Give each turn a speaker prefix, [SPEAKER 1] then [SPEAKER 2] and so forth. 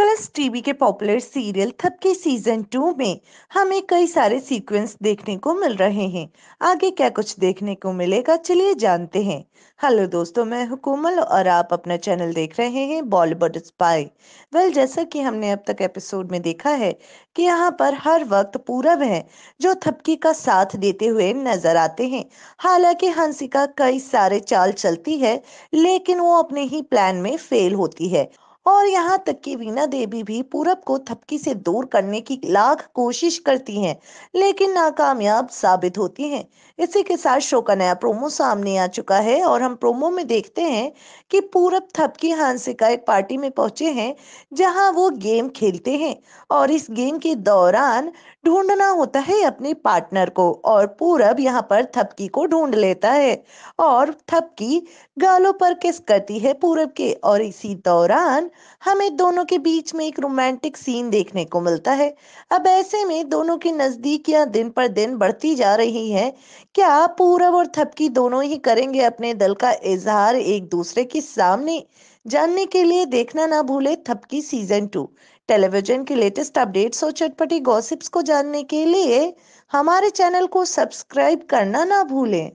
[SPEAKER 1] colours TV के popular serial Thapki season two में हमें कई सारे सीक्वेंस देखने को मिल रहे हैं आगे क्या कुछ देखने को मिलेगा चलिए जानते हैं हेलो दोस्तों मैं हुकुमल और आप अपना चैनल देख रहे हैं बॉलीवुड स्पाई वेल जैसा कि हमने अब तक एपिसोड में देखा है कि यहाँ पर हर वक्त पूरब है जो थपकी का साथ देते हुए नजर आते हैं हालांकि हंसिका कई सारे चाल चलती है लेकिन वो अपने ही प्लान में फेल होती है और यहाँ तक कि वीणा देवी भी पूरब को थपकी से दूर करने की लाख कोशिश करती हैं लेकिन नाकामयाब साबित होती हैं इसी के साथ शो का नया प्रोमो सामने आ चुका है और हम प्रोमो में देखते हैं कि पूरब थपकी हांसिका एक पार्टी में पहुंचे हैं जहां वो गेम खेलते हैं और इस गेम के दौरान ढूंढना होता है अपने पार्टनर को और पूरब यहाँ पर थपकी को ढूंढ लेता है और थपकी गालों पर किस करती है पूरब के और इसी दौरान हमें दोनों के बीच में एक रोमांटिक सीन देखने को मिलता है अब ऐसे में दोनों की नजदीकियां दिन पर दिन बढ़ती जा रही हैं क्या पूरब और थपकी दोनों ही करेंगे अपने दल का इजहार एक दूसरे के सामने जानने के लिए देखना ना भूले थपकी सीजन टू टेलीविजन के लेटेस्ट अपडेट्स और चटपटी गॉसिप्स को जानने के लिए हमारे चैनल को सब्सक्राइब करना ना भूलें